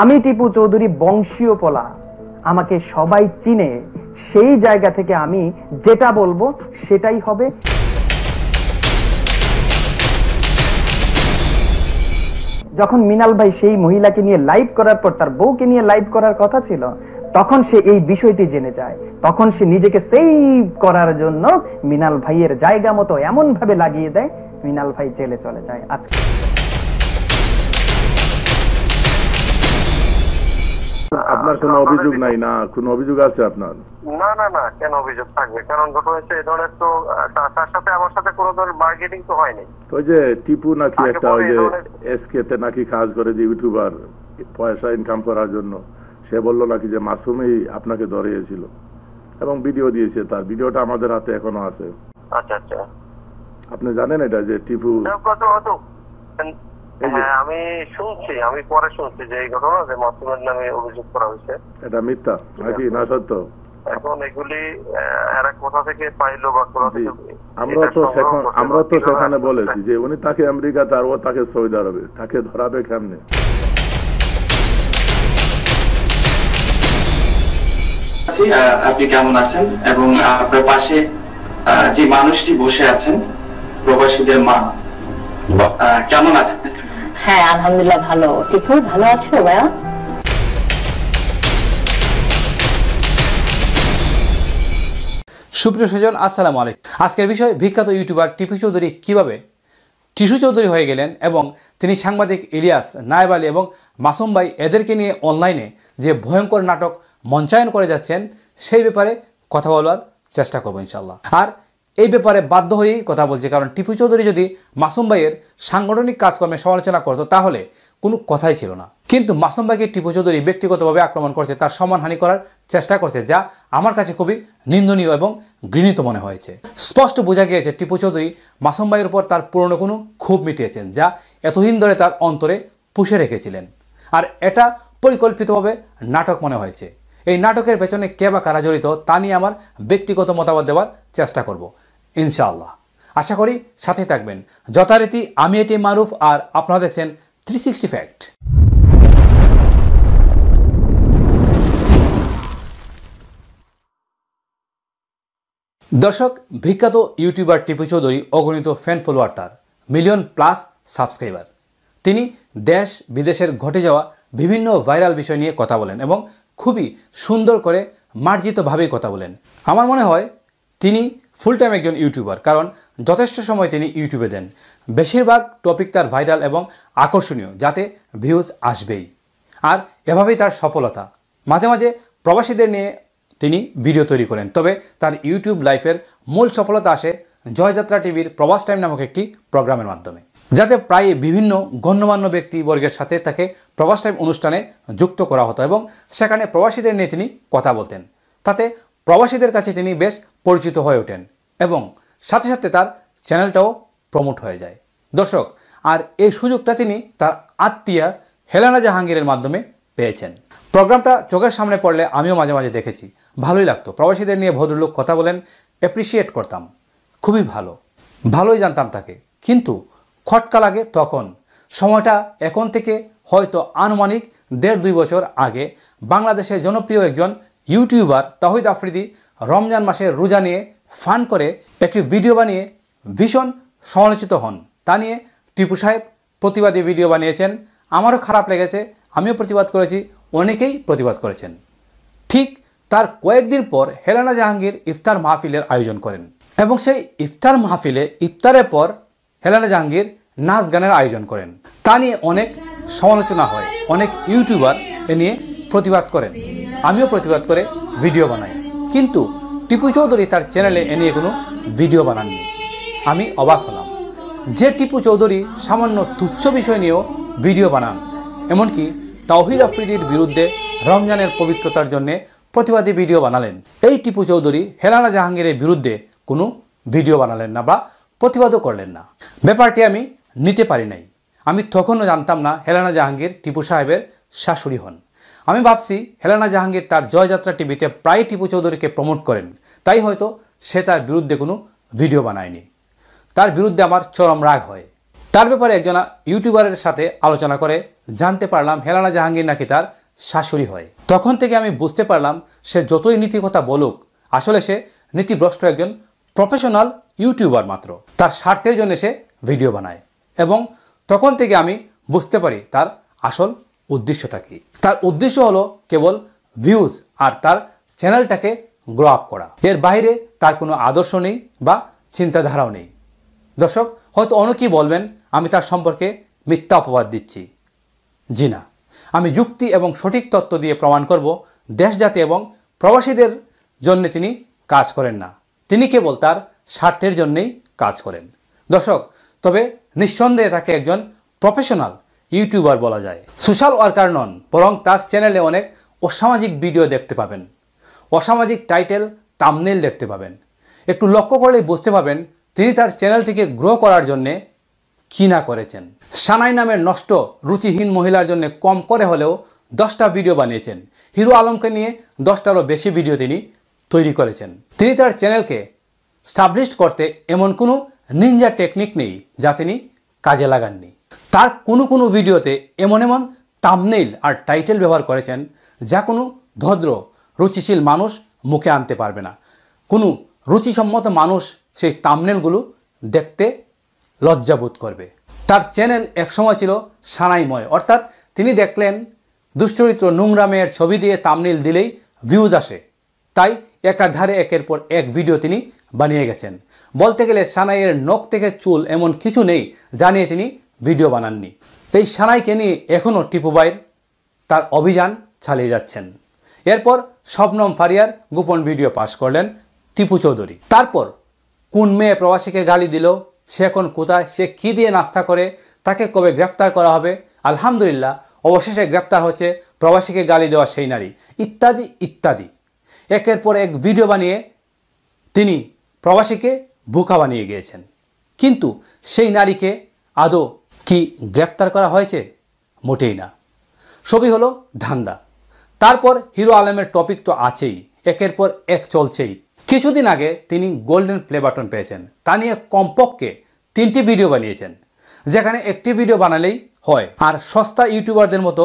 আমি টিপু চৌধুরী বংশীয় পোলা আমাকে সবাই চিনে সেই জায়গা থেকে আমি যেটা বলবো সেটাই হবে যখন মিনাল ভাই সেই মহিলাকে নিয়ে লাইভ করার পর তার বউকে নিয়ে লাইভ করার কথা ছিল তখন সে এই বিষয়টি জেনে যায় তখন সে নিজেকে সেই করার জন্য মিনাল ভাইয়ের জায়গা মতো এমন ভাবে লাগিয়ে দেয় মিনাল ভাই জেলে চলে যায় আজকে আপনার কোনো অভিযোগ নাই না কোন অভিযোগ আছে আপনার না না না কেন অভিযোগ থাকবে কারণ ঘটনা এই ধরনের তো তার সাথে আমার সাথে কোনো ধরনের মার্কেটিং তো হয়নি যে টিপু নাকি একটা ওই যে এসকে তে নাকি কাজ করে যে ইউটিউবার পয়সা ইনকাম করার জন্য সে বলল নাকি যে মাসুমই আপনাকে ধরেছিল এবং ভিডিও দিয়েছে তার ভিডিওটা আমাদের হাতে এখনো আছে আচ্ছা আচ্ছা আপনি জানেন এটা যে টিপু হ্যাঁ, আমি শুনছি আমি পরে শুনছি যে এই ঘটনা যে মাসুমের নামে অভিযোগ করা হয়েছে এটা মিথ্যা নাকি না সত্য এখন এগুলি এরা কোথা থেকে পাইলো বা কোথা থেকে আমরা তো সেখানে আমরা তো সেখানে বলেছি যে উনি তাকে আমেরিকা তার ও তাকে সৌদি আরবে তাকে ধরাবে কেমনে আপনি কেমন আছেন এবং আপনার পাশে যে মানুষটি বসে আছেন প্রবাসীদের মা কেমন আছেন হ্যাঁ আলহামদুলিল্লাহ ভালো টিপু ভালো আছো বাবা সুপ্রিয় স্বজন আসসালামু আলাইকুম আজকের বিষয় বিখ্যাত ইউটিউবার টিপু চৌধুরী কিভাবে টিসু চৌধুরী হয়ে গেলেন এবং তিনি সাংবাদিক ইলিয়াস নায়েব আলী এবং মাসুম ভাই এদেরকে নিয়ে অনলাইনে যে ভয়ঙ্কর নাটক মঞ্চায়ন করে যাচ্ছেন সেই ব্যাপারে কথা বলার চেষ্টা করবো ইনশাল্লাহ আর এই ব্যাপারে বাধ্য হয়েই কথা বলছে কারণ টিপু চৌধুরী যদি মাসুম ভাইয়ের সাংগঠনিক কাজকর্মে সমালোচনা করতো তাহলে কোনো কথাই ছিল না কিন্তু মাসুম ভাইকে টিপু চৌধুরী ব্যক্তিগতভাবে আক্রমণ করছে তার সমানহানি করার চেষ্টা করছে যা আমার কাছে খুবই নিন্দনীয় এবং ঘৃণীত মনে হয়েছে স্পষ্ট বোঝা গিয়েছে টিপু চৌধুরী মাসুম ভাইয়ের উপর তার পুরনো কোনো ক্ষোভ মিটিয়েছেন যা এতদিন ধরে তার অন্তরে পুষে রেখেছিলেন আর এটা পরিকল্পিতভাবে নাটক মনে হয়েছে এই নাটকের পেছনে কে বা কারা জড়িত তা নিয়ে আমার ব্যক্তিগত মতামত দেওয়ার চেষ্টা করব ইনশাআল্লাহ আশা করি সাথে থাকবেন যথারীতি আমি এটি মারুফ আর আপনারা দেখছেন থ্রি সিক্সটি ফ্যাক্ট দর্শক বিখ্যাত ইউটিউবার টিপু চৌধুরী অগণিত ফ্যান ফলোয়ার তার মিলিয়ন প্লাস সাবস্ক্রাইবার তিনি দেশ বিদেশের ঘটে যাওয়া বিভিন্ন ভাইরাল বিষয় নিয়ে কথা বলেন এবং খুবই সুন্দর করে মার্জিতভাবেই কথা বলেন আমার মনে হয় তিনি ফুল টাইম একজন ইউটিউবার কারণ যথেষ্ট সময় তিনি ইউটিউবে দেন বেশিরভাগ টপিক তার ভাইরাল এবং আকর্ষণীয় যাতে ভিউজ আসবেই আর এভাবেই তার সফলতা মাঝে মাঝে প্রবাসীদের নিয়ে তিনি ভিডিও তৈরি করেন তবে তার ইউটিউব লাইফের মূল সফলতা আসে জয়যাত্রা টিভির প্রবাস টাইম নামক একটি প্রোগ্রামের মাধ্যমে যাতে প্রায় বিভিন্ন গণ্যমান্য ব্যক্তিবর্গের সাথে তাকে প্রবাস টাইম অনুষ্ঠানে যুক্ত করা হতো এবং সেখানে প্রবাসীদের নিয়ে তিনি কথা বলতেন তাতে প্রবাসীদের কাছে তিনি বেশ পরিচিত হয়ে ওঠেন এবং সাথে সাথে তার চ্যানেলটাও প্রমোট হয়ে যায় দর্শক আর এই সুযোগটা তিনি তার আত্মীয়া হেলানা জাহাঙ্গীরের মাধ্যমে পেয়েছেন প্রোগ্রামটা চোখের সামনে পড়লে আমিও মাঝে মাঝে দেখেছি ভালোই লাগতো প্রবাসীদের নিয়ে ভদ্রলোক কথা বলেন অ্যাপ্রিসিয়েট করতাম খুবই ভালো ভালোই জানতাম তাকে কিন্তু খটকা লাগে তখন সময়টা এখন থেকে হয়তো আনুমানিক দেড় দুই বছর আগে বাংলাদেশের জনপ্রিয় একজন ইউটিউবার তাহিদ আফ্রিদি রমজান মাসে রোজা নিয়ে ফান করে একটি ভিডিও বানিয়ে ভীষণ সমালোচিত হন তা নিয়ে টিপু সাহেব প্রতিবাদী ভিডিও বানিয়েছেন আমারও খারাপ লেগেছে আমিও প্রতিবাদ করেছি অনেকেই প্রতিবাদ করেছেন ঠিক তার কয়েকদিন পর হেলানা জাহাঙ্গীর ইফতার মাহফিলের আয়োজন করেন এবং সেই ইফতার মাহফিলে ইফতারের পর হেলানা জাহাঙ্গীর নাচ গানের আয়োজন করেন তা নিয়ে অনেক সমালোচনা হয় অনেক ইউটিউবার এ নিয়ে প্রতিবাদ করেন আমিও প্রতিবাদ করে ভিডিও বানাই কিন্তু টিপু চৌধুরী তার চ্যানেলে এ নিয়ে কোনো ভিডিও বানাননি আমি অবাক হলাম যে টিপু চৌধুরী সামান্য তুচ্ছ বিষয় নিয়েও ভিডিও বানান এমনকি তাওহিদ আফ্রিদির বিরুদ্ধে রমজানের পবিত্রতার জন্যে প্রতিবাদী ভিডিও বানালেন এই টিপু চৌধুরী হেলানা জাহাঙ্গীরের বিরুদ্ধে কোনো ভিডিও বানালেন না বা প্রতিবাদও করলেন না ব্যাপারটি আমি নিতে পারি নাই আমি তখনও জানতাম না হেলানা জাহাঙ্গীর টিপু সাহেবের শাশুড়ি হন আমি ভাবছি হেলানা জাহাঙ্গীর তার জয়যাত্রা টিভিতে প্রায় টিপু চৌধুরীকে প্রমোট করেন তাই হয়তো সে তার বিরুদ্ধে কোনো ভিডিও বানায়নি তার বিরুদ্ধে আমার চরম রাগ হয় তার ব্যাপারে একজন ইউটিউবারের সাথে আলোচনা করে জানতে পারলাম হেলানা জাহাঙ্গীর নাকি তার শাশুড়ি হয় তখন থেকে আমি বুঝতে পারলাম সে যতই নীতি কথা বলুক আসলে সে নীতিভ্রষ্ট একজন প্রফেশনাল ইউটিউবার মাত্র তার স্বার্থের জন্য সে ভিডিও বানায় এবং তখন থেকে আমি বুঝতে পারি তার আসল উদ্দেশ্যটা কী তার উদ্দেশ্য হলো কেবল ভিউজ আর তার চ্যানেলটাকে গ্রো আপ করা এর বাইরে তার কোনো আদর্শ নেই বা চিন্তাধারাও নেই দর্শক হয়তো অনেকেই বলবেন আমি তার সম্পর্কে মিথ্যা অপবাদ দিচ্ছি জি না আমি যুক্তি এবং সঠিক তত্ত্ব দিয়ে প্রমাণ করব দেশজাতি এবং প্রবাসীদের জন্য তিনি কাজ করেন না তিনি কেবল তার স্বার্থের জন্যেই কাজ করেন দর্শক তবে নিঃসন্দেহে তাকে একজন প্রফেশনাল ইউটিউবার বলা যায় সোশ্যাল ওয়ার্কার নন বরং তার চ্যানেলে অনেক অসামাজিক ভিডিও দেখতে পাবেন অসামাজিক টাইটেল তামনেল দেখতে পাবেন একটু লক্ষ্য করলেই বুঝতে পাবেন তিনি তার চ্যানেলটিকে গ্রো করার জন্যে কী না করেছেন সানাই নামের নষ্ট রুচিহীন মহিলার জন্য কম করে হলেও দশটা ভিডিও বানিয়েছেন হিরো আলমকে নিয়ে দশটারও বেশি ভিডিও তিনি তৈরি করেছেন তিনি তার চ্যানেলকে স্টাবলিশ করতে এমন কোনো নিনজা টেকনিক নেই যা তিনি কাজে লাগাননি তার কোনো কোনো ভিডিওতে এমন এমন তামনেইল আর টাইটেল ব্যবহার করেছেন যা কোনো ভদ্র রুচিশীল মানুষ মুখে আনতে পারবে না কোনো রুচিসম্মত মানুষ সেই তামনেলগুলো দেখতে লজ্জাবোধ করবে তার চ্যানেল একসময় ছিল সানাইময় অর্থাৎ তিনি দেখলেন দুশ্চরিত্র নোংরা মেয়ের ছবি দিয়ে তামনিল দিলেই ভিউজ আসে তাই একাধারে একের পর এক ভিডিও তিনি বানিয়ে গেছেন বলতে গেলে সানাইয়ের নখ থেকে চুল এমন কিছু নেই জানিয়ে তিনি ভিডিও বানাননি এই সানাইকে নিয়ে এখনও টিপু বাইর তার অভিযান চালিয়ে যাচ্ছেন এরপর শবনম ফারিয়ার গোপন ভিডিও পাশ করলেন টিপু চৌধুরী তারপর কোন মেয়ে প্রবাসীকে গালি দিল সে এখন কোথায় সে কি দিয়ে নাস্তা করে তাকে কবে গ্রেফতার করা হবে আলহামদুলিল্লাহ অবশেষে গ্রেপ্তার হচ্ছে প্রবাসীকে গালি দেওয়া সেই নারী ইত্যাদি ইত্যাদি একের পর এক ভিডিও বানিয়ে তিনি প্রবাসীকে বোকা বানিয়ে গিয়েছেন কিন্তু সেই নারীকে আদৌ কি গ্রেপ্তার করা হয়েছে মোটেই না সবই হলো ধান্দা তারপর হিরো আলমের টপিক তো আছেই একের পর এক চলছেই কিছুদিন আগে তিনি গোল্ডেন প্লে বাটন পেয়েছেন তা নিয়ে কমপক্ষে তিনটি ভিডিও বানিয়েছেন যেখানে একটি ভিডিও বানালেই হয় আর সস্তা ইউটিউবারদের মতো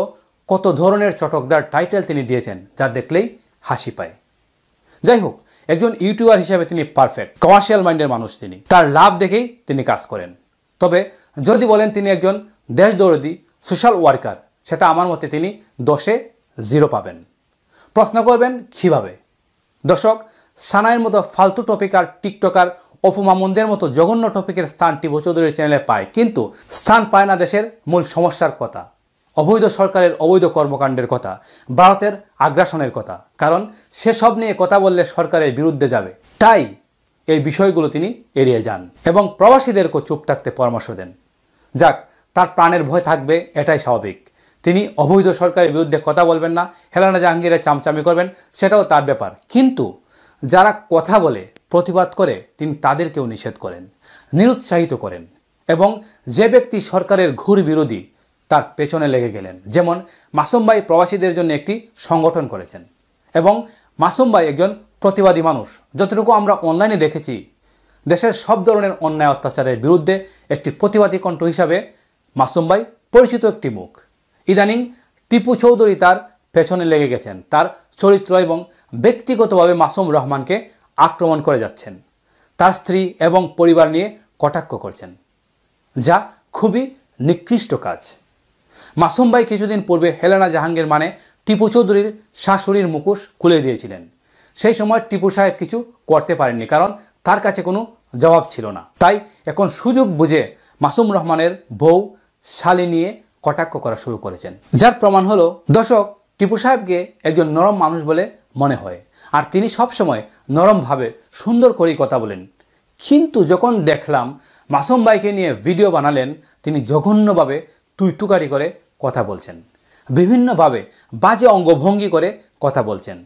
কত ধরনের চটকদার টাইটেল তিনি দিয়েছেন যা দেখলেই হাসি পায় যাই হোক একজন ইউটিউবার হিসেবে তিনি পারফেক্ট কমার্শিয়াল মাইন্ডের মানুষ তিনি তার লাভ দেখেই তিনি কাজ করেন তবে যদি বলেন তিনি একজন দেশদরদি সোশ্যাল ওয়ার্কার সেটা আমার মতে তিনি দশে জিরো পাবেন প্রশ্ন করবেন কিভাবে দর্শক সানাইয়ের মতো ফালতু টপিক আর টিকটকার অপমামন্দের মতো জঘন্য টপিকের স্থান টিভু চৌধুরীর চ্যানেলে পায় কিন্তু স্থান পায় না দেশের মূল সমস্যার কথা অবৈধ সরকারের অবৈধ কর্মকাণ্ডের কথা ভারতের আগ্রাসনের কথা কারণ সেসব নিয়ে কথা বললে সরকারের বিরুদ্ধে যাবে তাই এই বিষয়গুলো তিনি এড়িয়ে যান এবং প্রবাসীদেরকেও চুপ থাকতে পরামর্শ দেন যাক তার প্রাণের ভয় থাকবে এটাই স্বাভাবিক তিনি অবৈধ সরকারের বিরুদ্ধে কথা বলবেন না হেলানা জাহাঙ্গীরের চামচামি করবেন সেটাও তার ব্যাপার কিন্তু যারা কথা বলে প্রতিবাদ করে তিনি তাদেরকেও নিষেধ করেন নিরুৎসাহিত করেন এবং যে ব্যক্তি সরকারের ঘুর বিরোধী তার পেছনে লেগে গেলেন যেমন মাসুম ভাই প্রবাসীদের জন্য একটি সংগঠন করেছেন এবং মাসুম ভাই একজন প্রতিবাদী মানুষ যতটুকু আমরা অনলাইনে দেখেছি দেশের সব ধরনের অন্যায় অত্যাচারের বিরুদ্ধে একটি প্রতিবাদী কণ্ঠ হিসাবে মাসুম ভাই পরিচিত একটি মুখ ইদানিং টিপু চৌধুরী তার পেছনে লেগে গেছেন তার চরিত্র এবং ব্যক্তিগতভাবে মাসুম রহমানকে আক্রমণ করে যাচ্ছেন তার স্ত্রী এবং পরিবার নিয়ে কটাক্ষ করছেন যা খুবই নিকৃষ্ট কাজ মাসুম ভাই কিছুদিন পূর্বে হেলেনা জাহাঙ্গীর মানে টিপু চৌধুরীর শাশুড়ির মুখোশ খুলে দিয়েছিলেন সেই সময় টিপু সাহেব কিছু করতে পারেননি কারণ তার কাছে কোনো জবাব ছিল না তাই এখন সুযোগ বুঝে মাসুম রহমানের বউ শালি নিয়ে কটাক্ষ করা শুরু করেছেন যার প্রমাণ হলো দর্শক টিপু সাহেবকে একজন নরম মানুষ বলে মনে হয় আর তিনি সবসময় নরমভাবে সুন্দর করেই কথা বলেন কিন্তু যখন দেখলাম মাসুম ভাইকে নিয়ে ভিডিও বানালেন তিনি জঘন্যভাবে তুইতুকারি করে কথা বলছেন বিভিন্নভাবে বাজে অঙ্গভঙ্গি করে কথা বলছেন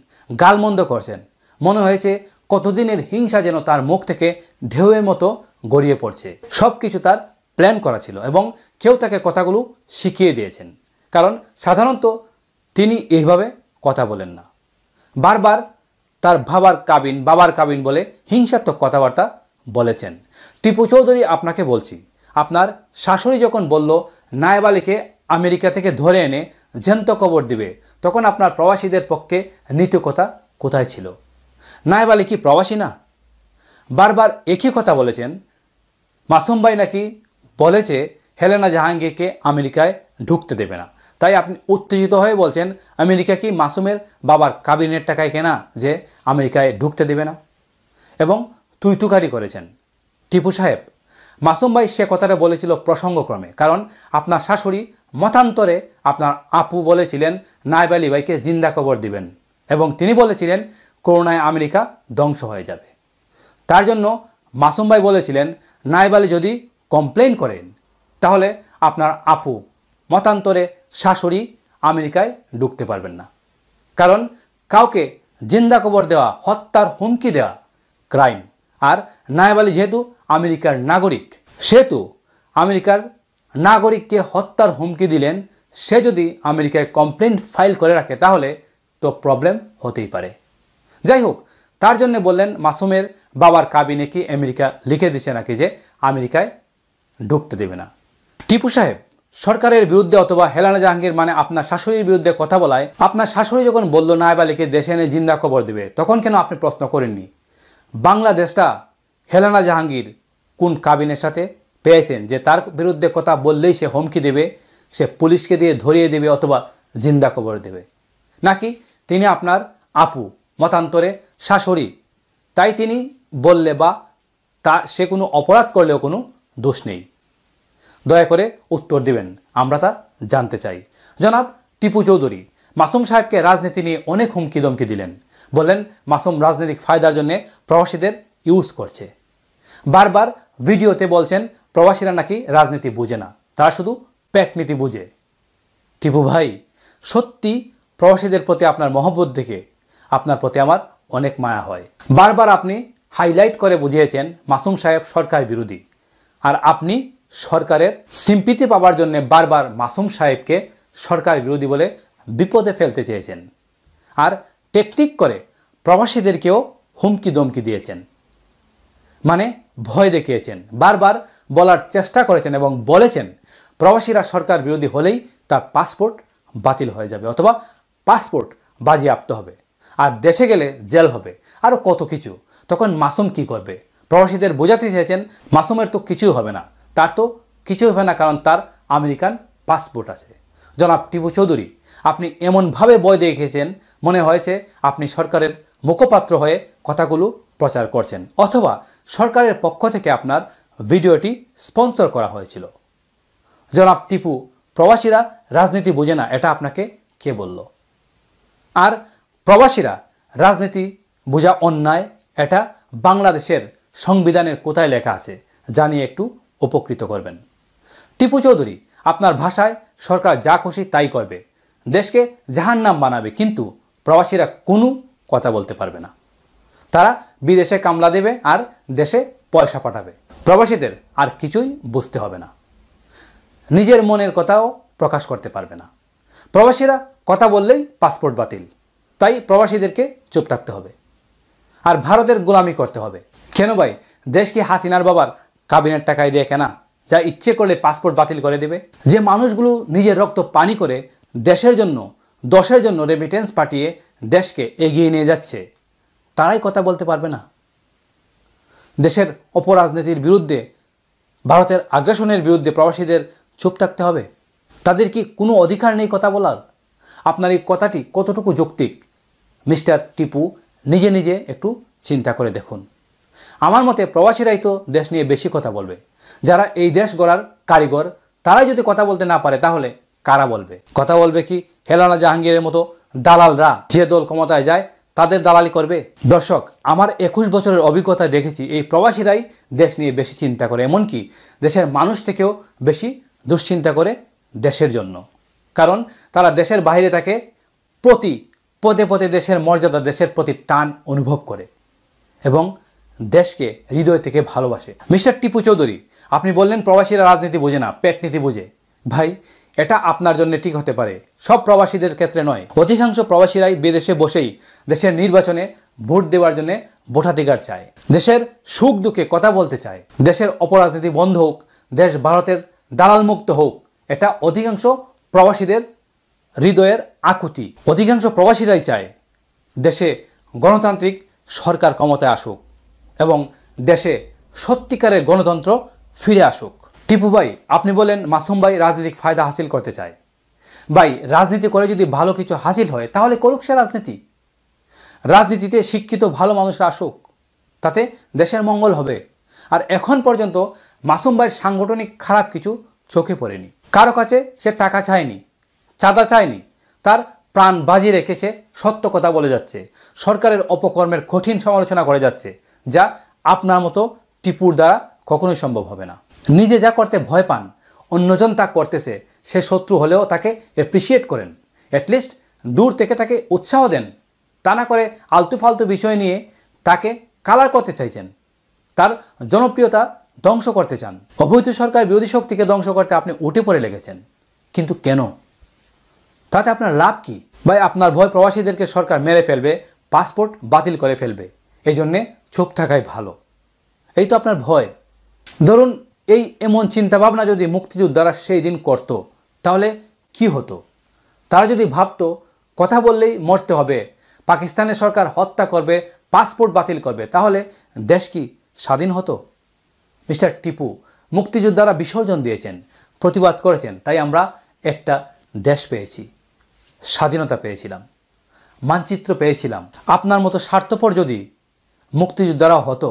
গালমন্দ করছেন মনে হয়েছে কতদিনের হিংসা যেন তার মুখ থেকে ঢেউয়ের মতো গড়িয়ে পড়ছে সব কিছু তার প্ল্যান করা ছিল এবং কেউ তাকে কথাগুলো শিখিয়ে দিয়েছেন কারণ সাধারণত তিনি এইভাবে কথা বলেন না বারবার তার বাবার কাবিন বাবার কাবিন বলে হিংসাত্মক কথাবার্তা বলেছেন টিপু চৌধুরী আপনাকে বলছি আপনার শাশুড়ি যখন বলল নায়বালিকে আমেরিকা থেকে ধরে এনে জ্যান্ত কবর দিবে তখন আপনার প্রবাসীদের পক্ষে নীতিকতা কোথায় ছিল নাই বলে কি প্রবাসী না বারবার একই কথা বলেছেন মাসুম ভাই নাকি বলেছে হেলেনা জাহাঙ্গীরকে আমেরিকায় ঢুকতে দেবে না তাই আপনি উত্তেজিত হয়ে বলছেন আমেরিকা কি মাসুমের বাবার কাবিনের টাকায় কেনা যে আমেরিকায় ঢুকতে দেবে না এবং তুই তুকারি করেছেন টিপু সাহেব মাসুম ভাই সে কথাটা বলেছিল প্রসঙ্গক্রমে কারণ আপনার শাশুড়ি মতান্তরে আপনার আপু বলেছিলেন নায়ব আলী ভাইকে জিন্দা কবর দিবেন এবং তিনি বলেছিলেন করোনায় আমেরিকা ধ্বংস হয়ে যাবে তার জন্য মাসুম ভাই বলেছিলেন নায়ব আলী যদি কমপ্লেন করেন তাহলে আপনার আপু মতান্তরে শাশুড়ি আমেরিকায় ঢুকতে পারবেন না কারণ কাউকে জিন্দা কবর দেওয়া হত্যার হুমকি দেওয়া ক্রাইম আর নায়ব আলী যেহেতু আমেরিকার নাগরিক সেহেতু আমেরিকার নাগরিককে হত্যার হুমকি দিলেন সে যদি আমেরিকায় কমপ্লেন ফাইল করে রাখে তাহলে তো প্রবলেম হতেই পারে যাই হোক তার জন্য বললেন মাসুমের বাবার কাবিনে কি আমেরিকা লিখে দিছে নাকি যে আমেরিকায় ঢুকতে দেবে না টিপু সাহেব সরকারের বিরুদ্ধে অথবা হেলানা জাহাঙ্গীর মানে আপনার শাশুড়ির বিরুদ্ধে কথা বলায় আপনার শাশুড়ি যখন বলল নায়বালিকে দেশে এনে জিন্দা খবর দেবে তখন কেন আপনি প্রশ্ন করেননি বাংলাদেশটা হেলানা জাহাঙ্গীর কোন কাবিনের সাথে পেয়েছেন যে তার বিরুদ্ধে কথা বললেই সে হুমকি দেবে সে পুলিশকে দিয়ে ধরিয়ে দেবে অথবা জিন্দা কবর দেবে নাকি তিনি আপনার আপু মতান্তরে শাশুড়ি তাই তিনি বললে বা তা সে কোনো অপরাধ করলেও কোনো দোষ নেই দয়া করে উত্তর দিবেন আমরা তা জানতে চাই জনাব টিপু চৌধুরী মাসুম সাহেবকে রাজনীতি নিয়ে অনেক হুমকি দমকি দিলেন বললেন মাসুম রাজনৈতিক ফায়দার জন্য প্রবাসীদের ইউজ করছে বারবার ভিডিওতে বলছেন প্রবাসীরা নাকি রাজনীতি বুঝে না তারা শুধু প্যাকনীতি বুঝে টিপু ভাই সত্যি প্রবাসীদের প্রতি আপনার মহব্বত দেখে আপনার প্রতি আমার অনেক মায়া হয় বারবার আপনি হাইলাইট করে বুঝিয়েছেন মাসুম সাহেব সরকার বিরোধী আর আপনি সরকারের সিম্পিতি পাবার জন্য বারবার মাসুম সাহেবকে সরকার বিরোধী বলে বিপদে ফেলতে চেয়েছেন আর টেকনিক করে প্রবাসীদেরকেও হুমকি দমকি দিয়েছেন মানে ভয় দেখিয়েছেন বারবার বলার চেষ্টা করেছেন এবং বলেছেন প্রবাসীরা সরকার বিরোধী হলেই তার পাসপোর্ট বাতিল হয়ে যাবে অথবা পাসপোর্ট বাজেয়াপ্ত হবে আর দেশে গেলে জেল হবে আরও কত কিছু তখন মাসুম কি করবে প্রবাসীদের বোঝাতে চেয়েছেন মাসুমের তো কিছুই হবে না তার তো কিছুই হবে না কারণ তার আমেরিকান পাসপোর্ট আছে জনাব টিপু চৌধুরী আপনি এমনভাবে বই দেখিয়েছেন মনে হয়েছে আপনি সরকারের মুখপাত্র হয়ে কথাগুলো প্রচার করছেন অথবা সরকারের পক্ষ থেকে আপনার ভিডিওটি স্পন্সর করা হয়েছিল জনাব টিপু প্রবাসীরা রাজনীতি বোঝে না এটা আপনাকে কে বলল আর প্রবাসীরা রাজনীতি বোঝা অন্যায় এটা বাংলাদেশের সংবিধানের কোথায় লেখা আছে নিয়ে একটু উপকৃত করবেন টিপু চৌধুরী আপনার ভাষায় সরকার যা খুশি তাই করবে দেশকে জাহান্নাম বানাবে কিন্তু প্রবাসীরা কোনো কথা বলতে পারবে না তারা বিদেশে কামলা দেবে আর দেশে পয়সা পাঠাবে প্রবাসীদের আর কিছুই বুঝতে হবে না নিজের মনের কথাও প্রকাশ করতে পারবে না প্রবাসীরা কথা বললেই পাসপোর্ট বাতিল তাই প্রবাসীদেরকে চুপ থাকতে হবে আর ভারতের গোলামি করতে হবে কেন ভাই দেশ কি হাসিনার বাবার কাবিনের টাকায় দিয়ে কেনা যা ইচ্ছে করলে পাসপোর্ট বাতিল করে দেবে যে মানুষগুলো নিজের রক্ত পানি করে দেশের জন্য দশের জন্য রেমিটেন্স পাঠিয়ে দেশকে এগিয়ে নিয়ে যাচ্ছে তারাই কথা বলতে পারবে না দেশের অপরাজনীতির বিরুদ্ধে ভারতের আগ্রাসনের বিরুদ্ধে প্রবাসীদের চুপ থাকতে হবে তাদের কি কোনো অধিকার নেই কথা বলার আপনার এই কথাটি কতটুকু যৌক্তিক মিস্টার টিপু নিজে নিজে একটু চিন্তা করে দেখুন আমার মতে প্রবাসীরাই তো দেশ নিয়ে বেশি কথা বলবে যারা এই দেশ গড়ার কারিগর তারাই যদি কথা বলতে না পারে তাহলে কারা বলবে কথা বলবে কি হেলানা জাহাঙ্গীরের মতো দালালরা যে দল ক্ষমতায় যায় তাদের দালালি করবে দর্শক আমার একুশ বছরের অভিজ্ঞতা দেখেছি এই প্রবাসীরাই দেশ নিয়ে বেশি চিন্তা করে এমনকি দেশের মানুষ থেকেও বেশি দুশ্চিন্তা করে দেশের জন্য কারণ তারা দেশের বাইরে থাকে প্রতি পদে পদে দেশের মর্যাদা দেশের প্রতি টান অনুভব করে এবং দেশকে হৃদয় থেকে ভালোবাসে মিস্টার টিপু চৌধুরী আপনি বললেন প্রবাসীরা রাজনীতি বোঝে না পেট নীতি বোঝে ভাই এটা আপনার জন্য ঠিক হতে পারে সব প্রবাসীদের ক্ষেত্রে নয় অধিকাংশ প্রবাসীরাই বিদেশে বসেই দেশের নির্বাচনে ভোট দেওয়ার জন্য ভোটাধিকার চায় দেশের সুখ দুঃখে কথা বলতে চায় দেশের অপরাজনীতি বন্ধ হোক দেশ ভারতের দালালমুক্ত হোক এটা অধিকাংশ প্রবাসীদের হৃদয়ের আকুতি অধিকাংশ প্রবাসীরাই চায় দেশে গণতান্ত্রিক সরকার ক্ষমতায় আসুক এবং দেশে সত্যিকারের গণতন্ত্র ফিরে আসুক টিপু ভাই আপনি বলেন মাসুম ভাই রাজনৈতিক ফায়দা হাসিল করতে চায় ভাই রাজনীতি করে যদি ভালো কিছু হাসিল হয় তাহলে করুক সে রাজনীতি রাজনীতিতে শিক্ষিত ভালো মানুষরা আসুক তাতে দেশের মঙ্গল হবে আর এখন পর্যন্ত মাসুম ভাইয়ের সাংগঠনিক খারাপ কিছু চোখে পড়েনি কারো কাছে সে টাকা চায়নি চাঁদা চায়নি তার প্রাণ বাজি রেখে সে সত্য কথা বলে যাচ্ছে সরকারের অপকর্মের কঠিন সমালোচনা করে যাচ্ছে যা আপনার মতো টিপুর দ্বারা কখনোই সম্ভব হবে না নিজে যা করতে ভয় পান অন্যজন তা করতেছে সে শত্রু হলেও তাকে অ্যাপ্রিসিয়েট করেন অ্যাটলিস্ট দূর থেকে তাকে উৎসাহ দেন তা না করে আলতু ফালতু বিষয় নিয়ে তাকে কালার করতে চাইছেন তার জনপ্রিয়তা ধ্বংস করতে চান অবৈধ সরকার বিরোধী শক্তিকে ধ্বংস করতে আপনি উঠে পড়ে লেগেছেন কিন্তু কেন তাতে আপনার লাভ কি ভাই আপনার ভয় প্রবাসীদেরকে সরকার মেরে ফেলবে পাসপোর্ট বাতিল করে ফেলবে এই জন্যে চুপ থাকাই ভালো এই তো আপনার ভয় ধরুন এই এমন চিন্তাভাবনা যদি মুক্তিযোদ্ধারা সেই দিন করত তাহলে কি হতো তারা যদি ভাবত কথা বললেই মরতে হবে পাকিস্তানের সরকার হত্যা করবে পাসপোর্ট বাতিল করবে তাহলে দেশ কি স্বাধীন হতো মিস্টার টিপু মুক্তিযোদ্ধারা বিসর্জন দিয়েছেন প্রতিবাদ করেছেন তাই আমরা একটা দেশ পেয়েছি স্বাধীনতা পেয়েছিলাম মানচিত্র পেয়েছিলাম আপনার মতো স্বার্থপর যদি মুক্তিযোদ্ধারা হতো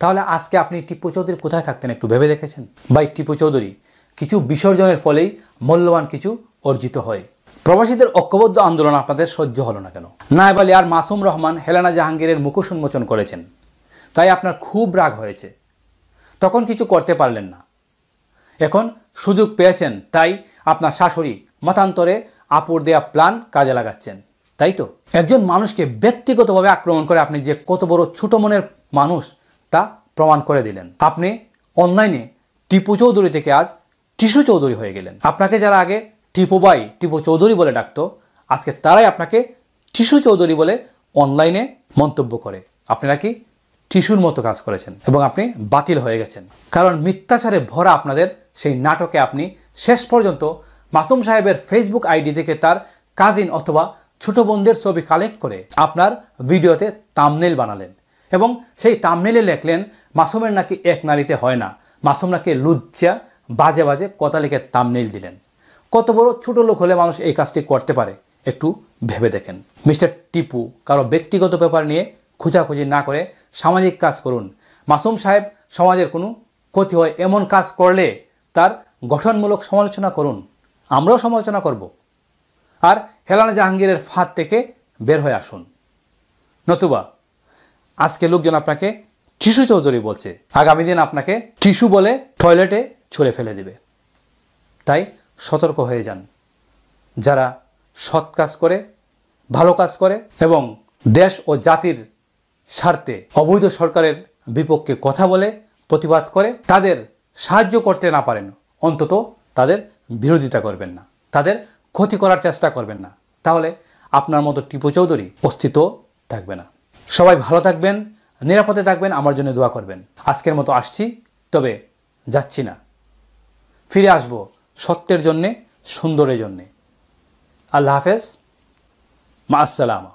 তাহলে আজকে আপনি টিপু চৌধুরী কোথায় থাকতেন একটু ভেবে দেখেছেন বাই টিপু চৌধুরী কিছু বিসর্জনের ফলেই মূল্যবান কিছু অর্জিত হয় প্রবাসীদের ঐক্যবদ্ধ আন্দোলন আপনাদের সহ্য হলো না কেন না আলী আর মাসুম রহমান হেলানা জাহাঙ্গীরের মুখোশ উন্মোচন করেছেন তাই আপনার খুব রাগ হয়েছে তখন কিছু করতে পারলেন না এখন সুযোগ পেয়েছেন তাই আপনার শাশুড়ি মতান্তরে আপুর দেয়া প্ল্যান কাজে লাগাচ্ছেন তাই তো একজন মানুষকে ব্যক্তিগতভাবে আক্রমণ করে আপনি যে কত বড় ছোট মনের মানুষ তা প্রমাণ করে দিলেন আপনি অনলাইনে টিপু চৌধুরী থেকে আজ টিসু চৌধুরী হয়ে গেলেন আপনাকে যারা আগে টিপু বাই টিপু চৌধুরী বলে ডাকতো আজকে তারাই আপনাকে টিসু চৌধুরী বলে অনলাইনে মন্তব্য করে আপনারা কি টিসুর মতো কাজ করেছেন এবং আপনি বাতিল হয়ে গেছেন কারণ মিথ্যাচারে ভরা আপনাদের সেই নাটকে আপনি শেষ পর্যন্ত মাসুম সাহেবের ফেসবুক আইডি থেকে তার কাজিন অথবা ছোট বোনদের ছবি কালেক্ট করে আপনার ভিডিওতে তামনেল বানালেন এবং সেই তামনেলে লেখলেন মাসুমের নাকি এক নারীতে হয় না মাসুম নাকি লুজ্জা বাজে বাজে কথা লিখে তামনেল দিলেন কত বড় ছোটো লোক হলে মানুষ এই কাজটি করতে পারে একটু ভেবে দেখেন মিস্টার টিপু কারো ব্যক্তিগত ব্যাপার নিয়ে খোঁজাখুঁজি না করে সামাজিক কাজ করুন মাসুম সাহেব সমাজের কোনো ক্ষতি হয় এমন কাজ করলে তার গঠনমূলক সমালোচনা করুন আমরাও সমালোচনা করব আর হেলানা জাহাঙ্গীরের ফাঁদ থেকে বের হয়ে আসুন নতুবা আজকে লোকজন আপনাকে টিসু চৌধুরী বলছে আগামী দিন আপনাকে টিসু বলে টয়লেটে ছুঁড়ে ফেলে দেবে তাই সতর্ক হয়ে যান যারা সৎ কাজ করে ভালো কাজ করে এবং দেশ ও জাতির স্বার্থে অবৈধ সরকারের বিপক্ষে কথা বলে প্রতিবাদ করে তাদের সাহায্য করতে না পারেন অন্তত তাদের বিরোধিতা করবেন না তাদের ক্ষতি করার চেষ্টা করবেন না তাহলে আপনার মতো টিপু চৌধুরী অস্তিত্ব থাকবে না সবাই ভালো থাকবেন নিরাপদে থাকবেন আমার জন্য দোয়া করবেন আজকের মতো আসছি তবে যাচ্ছি না ফিরে আসব সত্যের জন্যে সুন্দরের জন্যে আল্লাহ হাফেজ মা আসসালামা